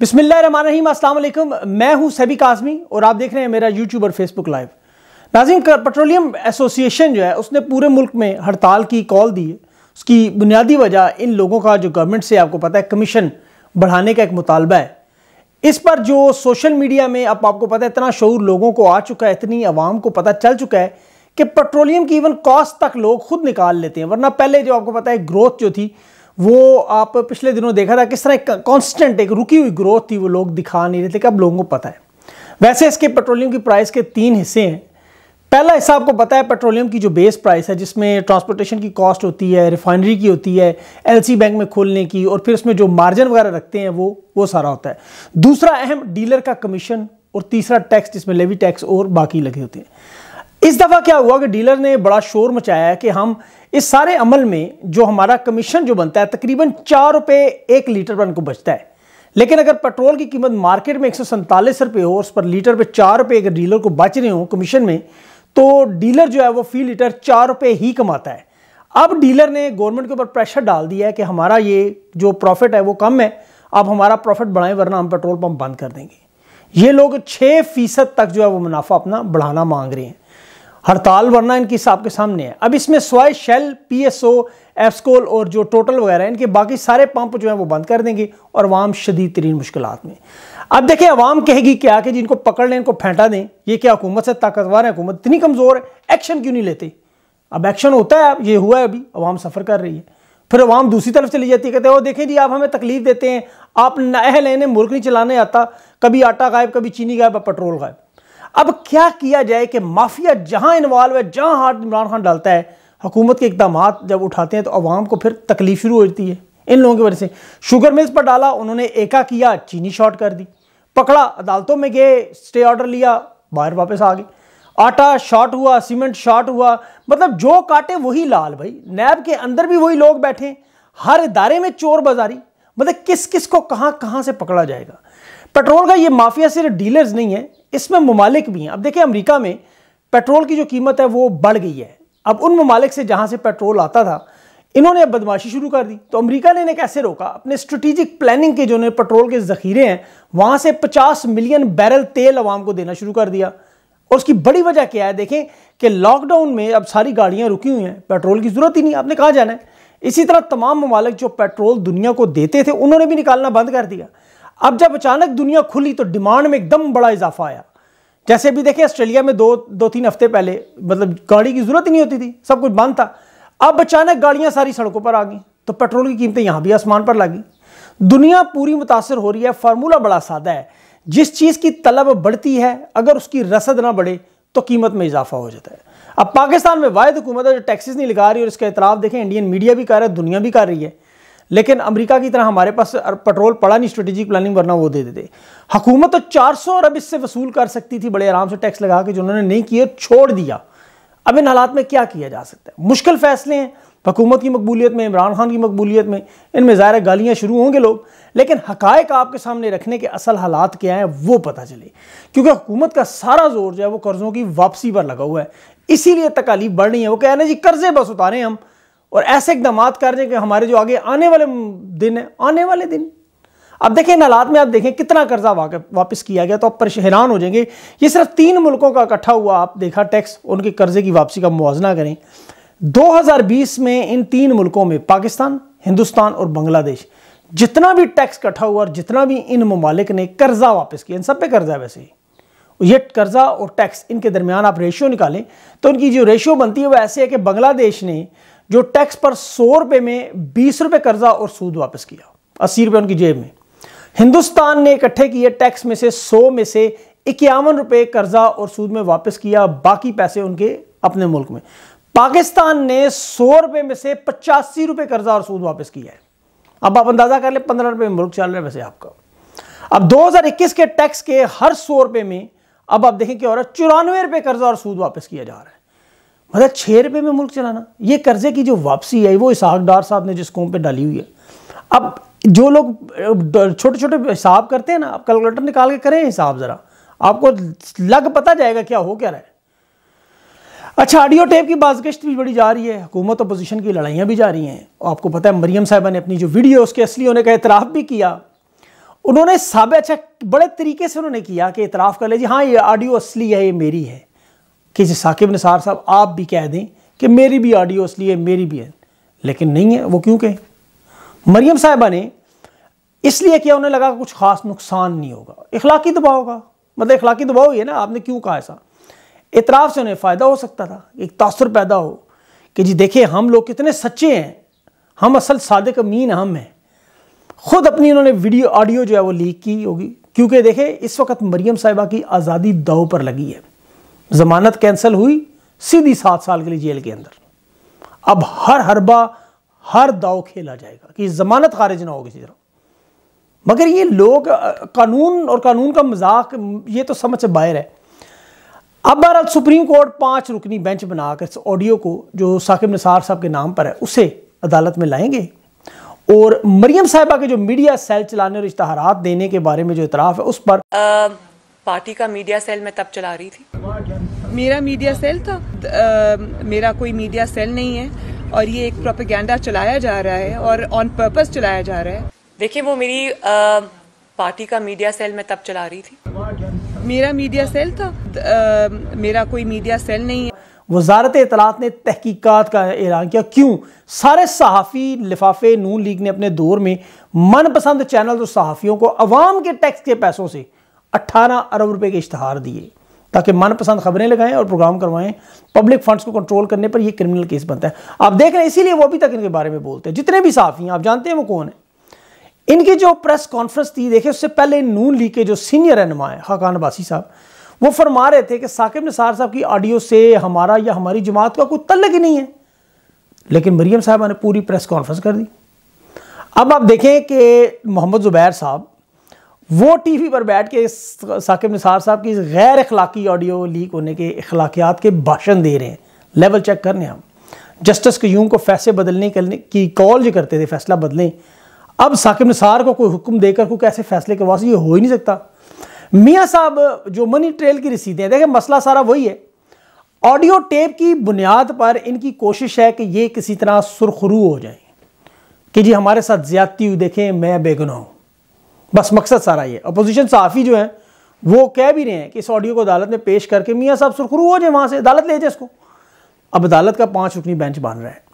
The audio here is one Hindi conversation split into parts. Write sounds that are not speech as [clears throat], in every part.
बिस्मिल्लाम असलम मैं हूं सभी काजमी और आप देख रहे हैं मेरा यूट्यूब और Facebook live Nazim petroleum association जो है उसने पूरे मुल्क में हड़ताल की कॉल दी है उसकी बुनियादी वजह इन लोगों का जो गवर्नमेंट से आपको पता है कमीशन बढ़ाने का एक मुतालबा है इस पर जो सोशल मीडिया में अब आपको पता है इतना शौर लोगों को आ चुका है इतनी आवाम को पता चल चुका है कि पेट्रोलियम की इवन कॉस्ट तक लोग खुद निकाल लेते हैं वरना पहले जो आपको पता है ग्रोथ जो थी वो आप पिछले दिनों देखा था किस तरह एक कॉन्स्टेंट एक रुकी हुई ग्रोथ थी वो लोग दिखा नहीं रहे थे कि अब लोगों को पता है वैसे इसके पेट्रोलियम की प्राइस के तीन हिस्से हैं पहला हिस्सा आपको पता है पेट्रोलियम की जो बेस प्राइस है जिसमें ट्रांसपोर्टेशन की कॉस्ट होती है रिफाइनरी की होती है एलसी बैंक में खोलने की और फिर उसमें जो मार्जिन वगैरह रखते हैं वो वो सारा होता है दूसरा अहम डीलर का कमीशन और तीसरा टैक्स जिसमें लेवी टैक्स और बाकी लगे होते हैं इस दफ़ा क्या हुआ कि डीलर ने बड़ा शोर मचाया है कि हम इस सारे अमल में जो हमारा कमीशन जो बनता है तकरीबन चार रुपये एक लीटर पर उनको बचता है लेकिन अगर पेट्रोल की कीमत मार्केट में एक रुपए हो और उस पर लीटर पे चार रुपये अगर डीलर को बच रहे हो कमीशन में तो डीलर जो है वो फी लीटर चार रुपये ही कमाता है अब डीलर ने गवर्नमेंट के ऊपर प्रेशर डाल दिया है कि हमारा ये जो प्रॉफिट है वो कम है अब हमारा प्रॉफिट बढ़ाएं वरना हम पेट्रोल पंप बंद कर देंगे ये लोग छः फीसद तक जो है वो मुनाफा अपना बढ़ाना मांग रहे हैं हड़ताल वरना इनकी हिसाब के सामने है अब इसमें स्वाय शेल पीएसओ एफ्सकोल और जो टोटल वगैरह इनके बाकी सारे पंप जो हैं वो बंद कर देंगे और आवाम शदीद तरीन मुश्किल में अब देखें अवाम कहेगी क्या कि जिनको पकड़ लें इनको फेंटा दें ये क्या हुकूमत से ताकतवर है हुकूमत इतनी कमज़ोर है एक्शन क्यों नहीं लेते अब एक्शन होता है अब ये हुआ है अभी आवाम सफ़र कर रही है फिर अवाम दूसरी तरफ चली जाती है कहते हैं वो देखें जी आप हमें तकलीफ देते हैं आप नाहल लेने मुल्क नहीं चलाने आता कभी आटा गायब कभी चीनी गायब पेट्रोल गायब अब क्या किया जाए कि माफिया जहां इन्वॉल्व है जहां हाथ इमरान खान डालता है हुकूमत के इकदाम जब उठाते हैं तो आवाम को फिर तकलीफ शुरू हो जाती है इन लोगों की वजह से शुगर मिल्स पर डाला उन्होंने एका किया चीनी शॉर्ट कर दी पकड़ा अदालतों में गए स्टे ऑर्डर लिया बाहर वापस आ गए आटा शॉर्ट हुआ सीमेंट शॉर्ट हुआ मतलब जो काटे वही लाल भाई नैब के अंदर भी वही लोग बैठे हर इदारे में चोर बाजारी मतलब किस किस को कहाँ कहाँ से पकड़ा जाएगा पेट्रोल का ये माफिया सिर्फ डीलर्स नहीं है इसमें ममालिक भी हैं अब देखें अमेरिका में पेट्रोल की जो कीमत है वो बढ़ गई है अब उन ममालिक से जहाँ से पेट्रोल आता था इन्होंने अब बदमाशी शुरू कर दी तो अमेरिका ने इन्हें कैसे रोका अपने स्ट्रेटिजिक प्लानिंग के जो ने पेट्रोल के ज़खीरे हैं वहाँ से पचास मिलियन बैरल तेल अवाम को देना शुरू कर दिया और उसकी बड़ी वजह क्या है देखें कि लॉकडाउन में अब सारी गाड़ियाँ रुकी हुई हैं पेट्रोल की ज़रूरत ही नहीं आपने कहाँ जाना है इसी तरह तमाम ममालिक जो पेट्रोल दुनिया को देते थे उन्होंने भी निकालना बंद कर दिया अब जब अचानक दुनिया खुली तो डिमांड में एकदम बड़ा इजाफा आया जैसे अभी देखें ऑस्ट्रेलिया में दो दो तीन हफ्ते पहले मतलब गाड़ी की जरूरत ही नहीं होती थी सब कुछ बंद था अब अचानक गाड़ियां सारी सड़कों पर आ गई तो पेट्रोल की कीमतें यहां भी आसमान पर लागी दुनिया पूरी मुतासर हो रही है फार्मूला बड़ा सादा है जिस चीज़ की तलब बढ़ती है अगर उसकी रसद ना बढ़े तो कीमत में इजाफा हो जाता है अब पाकिस्तान में वायद हुकूमत है जो टैक्सेस नहीं लगा रही और इसका इतराफ़ देखें इंडियन मीडिया भी कर रहा है दुनिया भी कर रही है लेकिन अमेरिका की तरह हमारे पास पेट्रोल पड़ा नहीं स्ट्रेटेजिक प्लानिंग वरना वो दे देते हुकूमत तो 400 अरब इससे वसूल कर सकती थी बड़े आराम से टैक्स लगा के जो उन्होंने नहीं किए छोड़ दिया अब इन हालात में क्या किया जा सकता है मुश्किल फैसले हैं हकूमत की मकबूलीत में इमरान खान की मकबूलियत में इनमें ज़ाहिर गालियाँ शुरू होंगे लोग लेकिन हकायक आपके सामने रखने के असल हालात क्या हैं वो पता चले क्योंकि हुकूमत का सारा जोर जो है वो कर्ज़ों की वापसी पर लगा हुआ है इसीलिए तकालीफ बढ़ रही है वो कह रहे हैं जी कर्जे बस उतारें हम और ऐसे इकदाम कर रहे हैं कि हमारे जो आगे आने वाले दिन है आने वाले दिन अब देखें इन हालात में आप देखें कितना कर्जा वापस किया गया तो आप परेशान हो जाएंगे ये सिर्फ तीन मुल्कों का इकट्ठा हुआ आप देखा टैक्स उनके कर्जे की वापसी का मुआजना करें 2020 में इन तीन मुल्कों में पाकिस्तान हिंदुस्तान और बांग्लादेश जितना भी टैक्स इकट्ठा हुआ और जितना भी इन ममालिक ने कर्जा वापस किया इन सब पे कर्जा है वैसे ही ये कर्जा और टैक्स इनके दरमियान आप रेशियो निकालें तो इनकी जो रेशियो बनती है वह ऐसे है कि बांग्लादेश ने जो टैक्स पर सौ रुपए में बीस रुपए कर्जा और सूद वापस किया अस्सी रुपये उनकी जेब में हिंदुस्तान ने इकट्ठे किए टैक्स में से सौ में से इक्यावन रुपए कर्जा और सूद में वापस किया बाकी पैसे उनके अपने मुल्क में पाकिस्तान ने सौ रुपए में से पचासी रुपए कर्जा और सूद वापस किया है अब आप अंदाजा कर ले पंद्रह रुपए मुल्क चल रहा है वैसे आपका अब 2021 के टैक्स के हर सौ रुपए में अब आप देखें क्या हो रहा है चौरानवे रुपए कर्जा और सूद वापस किया जा रहा है मतलब छः रुपये में मुल्क चलाना ये कर्जे की जो वापसी है वो इसहाक डार साहब ने जिस कौम पर डाली हुई है अब जो लोग छोटे छोटे हिसाब करते हैं ना आप कैलकुलेटर निकाल के करें हिसाब ज़रा आपको लग पता जाएगा क्या हो क्या रहा है अच्छा ऑडियो टेप की बाजगश्त भी बड़ी जा रही है हुकूमत अपोजिशन की लड़ाइयाँ भी जा रही हैं और आपको पता है मरियम साहबा ने अपनी जो वीडियो उसके असली होने का एतराफ़ भी किया उन्होंने साबित अच्छा बड़े तरीके से उन्होंने किया कि इतराफ़ कर ले जी हाँ ये ऑडियो असली है ये मेरी है किसी साकिब निसार साहब आप भी कह दें कि मेरी भी ऑडियो इसलिए मेरी भी है लेकिन नहीं है वो क्यों कहें मरियम साहिबा ने इसलिए किया उन्हें लगा कुछ खास नुकसान नहीं होगा इखलाकी दबाव होगा मतलब इखलाकी दबाव ही है ना आपने क्यों कहा ऐसा इतराफ़ से उन्हें फ़ायदा हो सकता था एक तासर पैदा हो कि जी देखिए हम लोग कितने सच्चे हैं हम असल सादक मीन हम हैं खुद अपनी उन्होंने वीडियो ऑडियो जो है वो लीक की होगी क्योंकि देखे इस वक्त मरियम साहिबा की आज़ादी दाव पर लगी है ज़मानत कैंसिल हुई सीधी सात साल के लिए जेल के अंदर अब हर हरबा हर दाव खेला जाएगा कि ज़मानत खारिज ना हो किसी तरह मगर ये लोग कानून और कानून का मजाक ये तो समझ से बाहर है अब बहरहाल सुप्रीम कोर्ट पांच रुकनी बेंच बनाकर इस ऑडियो को जो साकिब निसार साहब के नाम पर है उसे अदालत में लाएंगे और मरियम साहिबा के जो मीडिया सेल चलाने और इश्तहार देने के बारे में जो इतराफ़ है उस पर आ... पार्टी का मीडिया सेल मैं तब चला रही थी मेरा मीडिया सेल था आ, मेरा कोई मीडिया सेल नहीं है और ये एक प्रोपेगेंडा चलाया जा रहा है और ऑन पर्पज चलाया जा रहा है देखिए वो मेरी आ, पार्टी का मीडिया सेल मैं तब चला रही थी मेरा मीडिया सेल था आ, मेरा कोई मीडिया सेल नहीं है वजारत इतलात ने तहकीकात का ऐलान किया क्यों सारे सहाफ़ी लिफाफे नून लीग ने अपने दौर में मनपसंद चैनल और तो सहाफ़ियों को अवाम के टैक्स के पैसों से 18 अरब रुपए के इश्तहार दिए ताकि मनपसंद खबरें लगाएं और प्रोग्राम करवाएं पब्लिक फंड्स को कंट्रोल करने पर यह क्रिमिनल केस बनता है आप देख रहे हैं इसीलिए वो अभी तक इनके बारे में बोलते हैं जितने भी साफ़ी हैं आप जानते हैं वो कौन है इनकी जो प्रेस कॉन्फ्रेंस थी देखे उससे पहले नून ली के जो सीनियर रहनमा है हकान अबासी साहब वो फरमा रहे थे कि साकिब निसार साहब की ऑडियो से हमारा या हमारी जमात का कोई तल्लक ही नहीं है लेकिन मरियम साहबा ने पूरी प्रेस कॉन्फ्रेंस कर दी अब आप देखें कि मोहम्मद ज़ुबैर साहब वो टीवी पर बैठ के साकिब निसार साहब की गैर अखलाकी ऑडियो लीक होने के अखलाकियात के भाषण दे रहे हैं लेवल चेक कर हैं हम जस्टिस क्यूम को फैसले बदलने करने की कॉल जो करते थे फैसला बदलें अब साकिब निसार को कोई हुक्म देकर को कैसे फैसले करवा ये हो ही नहीं सकता मियाँ साहब जो मनी ट्रेल की रसीदें देखें मसला सारा वही है ऑडियो टेप की बुनियाद पर इनकी कोशिश है कि ये किसी तरह सुरखरू हो जाए कि जी हमारे साथ ज्यादती हुई देखें मैं बेगुनाह हूँ बस मकसद सारा ये अपोजिशन साफ़ी जो है वो कह भी रहे हैं कि इस ऑडियो को अदालत में पेश करके मियाँ साहब सुरखरू हो जाए वहाँ से अदालत ले जाए इसको अब अदालत का पाँच रुकनी बेंच बन रहा है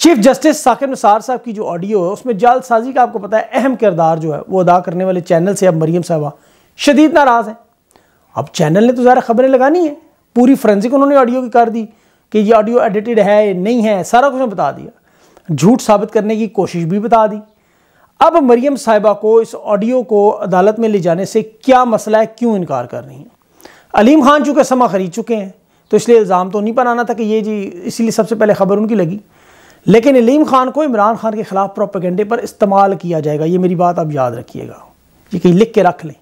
चीफ जस्टिस साकिब निसार साहब की जो ऑडियो है उसमें जालसाजी का आपको पता है अहम किरदार जो है वो अदा करने वाले चैनल से अब मरीम साहबा शदीद नाराज़ हैं अब चैनल ने तो ज़्यादा खबरें लगानी है पूरी फ्रेंसिक उन्होंने ऑडियो की कर दी कि ये ऑडियो एडिटेड है नहीं है सारा कुछ बता दिया झूठ साबित करने की कोशिश भी बता दी अब मरियम साहिबा को इस ऑडियो को अदालत में ले जाने से क्या मसला है क्यों इनकार कर रही हैं अलीम खान चूँकि समा खरीद चुके हैं तो इसलिए इल्ज़ाम तो नहीं बनाना था कि ये जी इसीलिए सबसे पहले खबर उनकी लगी लेकिन अलीम खान को इमरान खान के ख़िलाफ़ प्रोपेगेंडे पर इस्तेमाल किया जाएगा ये मेरी बात आप याद रखिएगा ये कहीं लिख के रख लें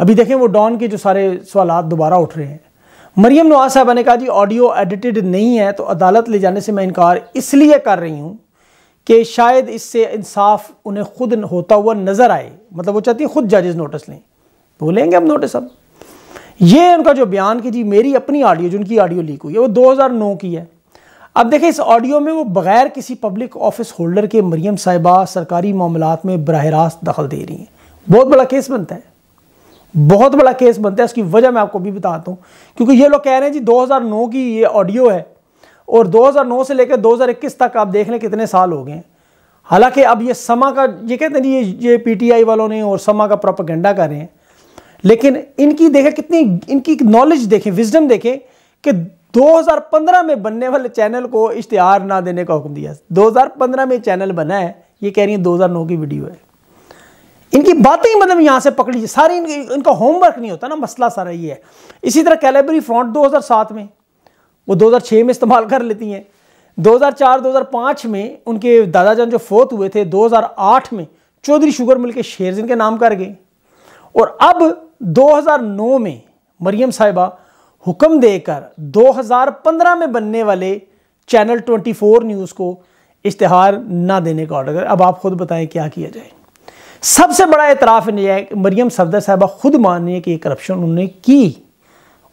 अभी देखें वो डॉन के जो सारे सवाल दोबारा उठ रहे हैं मरियम नवाज साहबा ने कहा जी ऑडियो एडिटेड नहीं है तो अदालत ले जाने से मैं इनकार इसलिए कर रही हूँ कि शायद इससे इंसाफ उन्हें खुद होता हुआ नज़र आए मतलब वो चाहती हैं खुद जजेस नोटिस लें वो लेंगे हम नोटिस अब ये उनका जो बयान कि जी मेरी अपनी ऑडियो जो उनकी ऑडियो लीक हुई है वो 2009 की है अब देखें इस ऑडियो में वो बगैर किसी पब्लिक ऑफिस होल्डर के मरियम साहिबा सरकारी मामला में बरह रास्त दखल दे रही हैं बहुत बड़ा केस बनता है बहुत बड़ा केस बनता है इसकी वजह मैं आपको भी बताता हूँ क्योंकि ये लोग कह रहे हैं जी 2009 की ये ऑडियो है और 2009 से लेकर 2021 तक आप देख लें कितने साल हो गए हालांकि अब ये समा का ये कहते हैं ये ये पीटीआई वालों ने और समा का प्रोपागेंडा कर रहे हैं लेकिन इनकी देखें कितनी इनकी नॉलेज देखें विजडम देखें कि 2015 में बनने वाले चैनल को इश्तहार ना देने का हुक्म दिया 2015 में चैनल बना है ये कह रही है 2009 की वीडियो है इनकी बातें ही मतलब यहाँ से पकड़ी सारी इनकी इनका होमवर्क नहीं होता ना मसला सारा ये है इसी तरह कैलेबरी फ्रॉन्ट दो में वो 2006 में इस्तेमाल कर लेती हैं 2004-2005 में उनके दादा जान जो फोत हुए थे 2008 में चौधरी शुगर मिल के शेयर जिनके नाम कर गए और अब 2009 में मरियम साहिबा हुक्म देकर 2015 में बनने वाले चैनल 24 न्यूज़ को इश्तहार ना देने का ऑर्डर करें अब आप खुद बताएं क्या किया जाए सबसे बड़ा एतराफ़ है मरियम सफदर साहबा खुद मानिए कि ये करप्शन उन्होंने की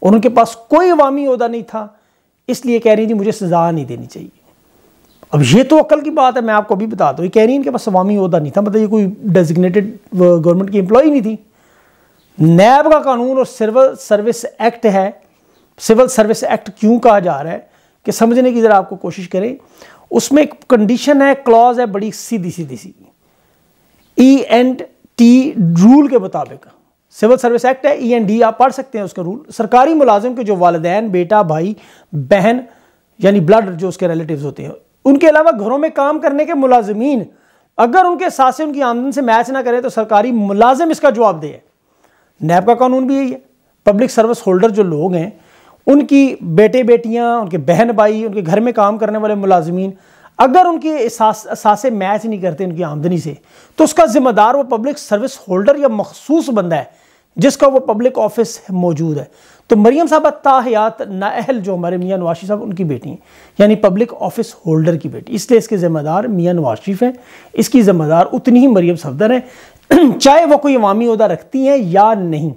और उनके पास कोई अवामी अहदा नहीं था इसलिए कह रही थी मुझे सज़ा नहीं देनी चाहिए अब ये तो अकल की बात है मैं आपको अभी बता दूँ ये कह रही इनके पास स्वामी अहदा नहीं था मतलब ये कोई डेजिग्नेटेड गवर्नमेंट uh, की एम्प्लॉई नहीं थी नैब का कानून और सिविल सर्विस एक्ट है सिविल सर्विस एक्ट क्यों कहा जा रहा है कि समझने की ज़रा आपको कोशिश करें उसमें एक कंडीशन है क्लॉज है बड़ी सीधी सीधी सी ई एंड टी रूल के मुताबिक सिविल सर्विस एक्ट है ई एन डी आप पढ़ सकते हैं उसका रूल सरकारी मुलाजिम के जो वालदेन बेटा भाई बहन यानी ब्लड जो उसके रिलेटिव होते हैं उनके अलावा घरों में काम करने के मुलाजमीन अगर उनके साथ से उनकी आमदन से मैच ना करें तो सरकारी मुलाजिम इसका जवाब दे नैब का कानून भी यही है पब्लिक सर्विस होल्डर जो लोग हैं उनकी बेटे बेटियां उनके बहन भाई उनके घर में काम करने वाले मुलाजमीन अगर उनके सासे मैच नहीं करते उनकी आमदनी से तो उसका जिम्मेदार वो पब्लिक सर्विस होल्डर या मखसूस बंदा है जिसका वो पब्लिक ऑफिस मौजूद है तो मरीम साहब ताहयात नाअहल जो हमारे मियाँ नवाज शरीफ साहब उनकी बेटी हैं यानी पब्लिक ऑफिस होल्डर की बेटी इसलिए इसके ज़िम्मेदार मियाँ नवाज शरीफ हैं इसकी ज़िम्मेदार उतनी ही मरीम सफदर हैं [clears throat] चाहे वो कोई अवामी अहदा रखती हैं या नहीं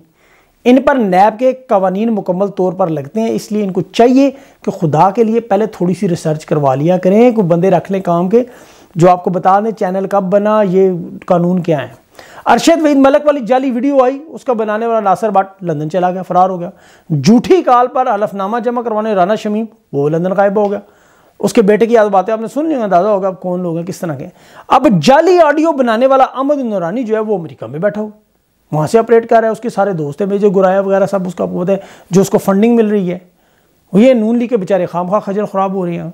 इन पर नैब के कवानीन मुकम्मल तौर पर लगते हैं इसलिए इनको चाहिए कि खुदा के लिए पहले थोड़ी सी रिसर्च करवा लिया करें कोई बंदे रख लें काम के जो आपको बता दें चैनल कब बना ये कानून क्या है अरशद वहीद मलक वाली जाली वीडियो आई उसका बनाने वाला नासर बाट लंदन चला गया फरार हो गया जूठी काल पर हलफनामा जमा करवाने राना शमीम वो लंदन गायब हो गया उसके बेटे की याद बातें आपने सुन ली अंदाजा होगा अब कौन लोग हैं किस तरह के अब जाली ऑडियो बनाने वाला अहमद नौरानी जो है वो अमेरिका में बैठा हो वहाँ से ऑपरेट कर रहा है उसके सारे दोस्त हैं जो गुराया वगैरह सब उसका पता है जो उसको फंडिंग मिल रही है ये नून ली के बेचारे खाम खा खजल खराब हो रही हैं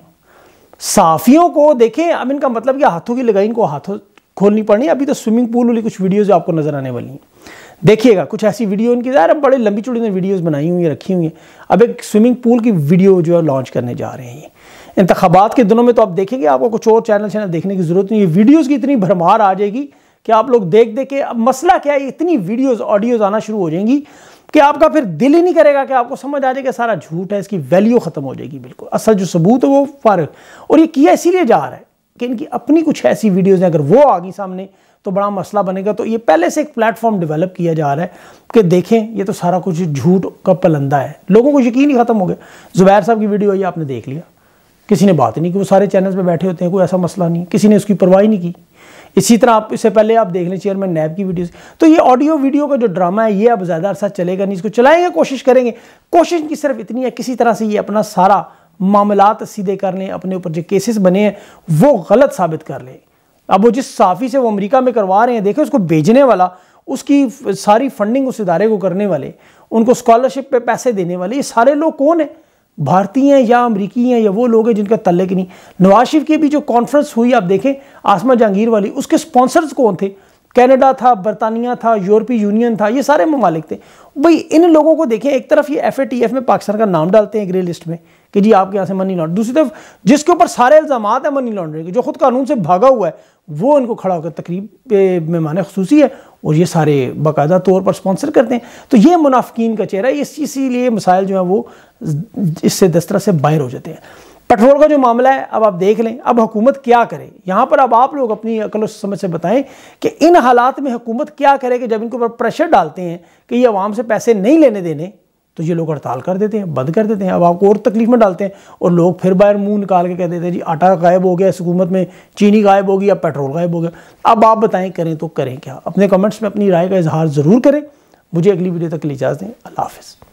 साफियों को देखें अब इनका मतलब क्या हाथों की लगाई इनको हाथों खोलनी पड़नी अभी तो स्विमिंग पूल वाली कुछ वीडियोज़ आपको नज़र आने वाली हैं देखिएगा कुछ ऐसी वीडियो इनकी ज़ाहिर बड़े लंबी चौड़ी ने वीडियोस बनाई हुई हैं रखी हुई हैं अब एक स्विमिंग पूल की वीडियो जो है लॉन्च करने जा रहे हैं इंतबात के दिनों में तो आप देखेंगे आपको कुछ और चैनल चैनल देखने की ज़रूरत नहीं है वीडियोज़ की इतनी भरमार आ जाएगी कि आप लोग देख देख के अब मसला क्या है इतनी वीडियोज़ ऑडियोज़ आना शुरू हो जाएंगी कि आपका फिर दिल ही नहीं करेगा कि आपको समझ आ जाएगा सारा झूठ है इसकी वैल्यू ख़त्म हो जाएगी बिल्कुल असल जो सबूत है वो फ़र्क और ये किया इसीलिए जा रहा है कि इनकी अपनी कुछ ऐसी वीडियोज़ हैं अगर वो आ गई सामने तो बड़ा मसला बनेगा तो ये पहले से एक प्लेटफॉर्म डेवलप किया जा रहा है कि देखें ये तो सारा कुछ झूठ का पलंदा है लोगों को यकीन ही ख़त्म हो गया जुबैर साहब की वीडियो आई आपने देख लिया किसी ने बात नहीं की वो सारे चैनल्स पे बैठे होते हैं कोई ऐसा मसला नहीं किसी ने उसकी परवाही नहीं की इसी तरह आप इससे पहले आप देख लें चेयरमैन नैब की वीडियोस तो ये ऑडियो वीडियो का जो ड्रामा है ये अब ज़्यादा अरसा चलेगा नहीं इसको चलाएंगे कोशिश करेंगे कोशिश की सिर्फ इतनी है किसी तरह से ये अपना सारा मामलात सीधे कर लें अपने ऊपर जो केसेस बने हैं वो गलत साबित कर लें अब वो जिस साफ़ी से वो अमेरिका में करवा रहे हैं देखें उसको भेजने वाला उसकी सारी फंडिंग उस इदारे को करने वाले उनको स्कॉलरशिप पे पैसे देने वाले ये सारे लोग कौन हैं भारतीय हैं या अमरीकी हैं या वो लोग हैं जिनका तल्लक नहीं नवाज शरीफ की भी जो कॉन्फ्रेंस हुई आप देखें आसमा जहांगीर वाली उसके स्पॉन्सर्स कौन थे कनाडा था बरतानिया था यूरोपीय यूनियन था ये सारे ममालिक थे भाई इन लोगों को देखें एक तरफ ये एफ में पाकिस्तान का नाम डालते हैं ग्रे लिस्ट में कि जी आपके यहाँ से मनी लॉन्ड्रिंग दूसरी तरफ जिसके ऊपर सारे इल्ज़ाम है मनी लॉन्ड्रिंग जो खुद कानून से भागा हुआ है वो इनको खड़ा होकर तकरीब मेहमान खसूसी है और ये सारे बाकायदा तौर पर स्पॉन्सर करते हैं तो ये मुनाफिकीन का चेहरा है इसी इसीलिए मसाइल जो है वो इससे दस्तरा से बाहर हो जाते हैं पेट्रोल का जो मामला है अब आप देख लें अब हुकूमत क्या करे यहाँ पर अब आप लोग अपनी अकल समझ से बताएं कि इन हालात में हुकूमत क्या करे कि जब इनके ऊपर प्रेशर डालते हैं कि ये आवाम से पैसे नहीं लेने देने तो ये लोग हड़ताल कर देते हैं बंद कर देते हैं अब आपको और तकलीफ में डालते हैं और लोग फिर बाहर मुंह निकाल के कह देते हैं जी आटा गायब हो गया इस हुकूमत में चीनी गायब होगी या पेट्रोल गायब हो गया अब आप बताएं करें तो करें क्या अपने कमेंट्स में अपनी राय का इजहार ज़रूर करें मुझे अगली वीडियो तक के लिए इजाज़त दें अल्लाह हाफिज़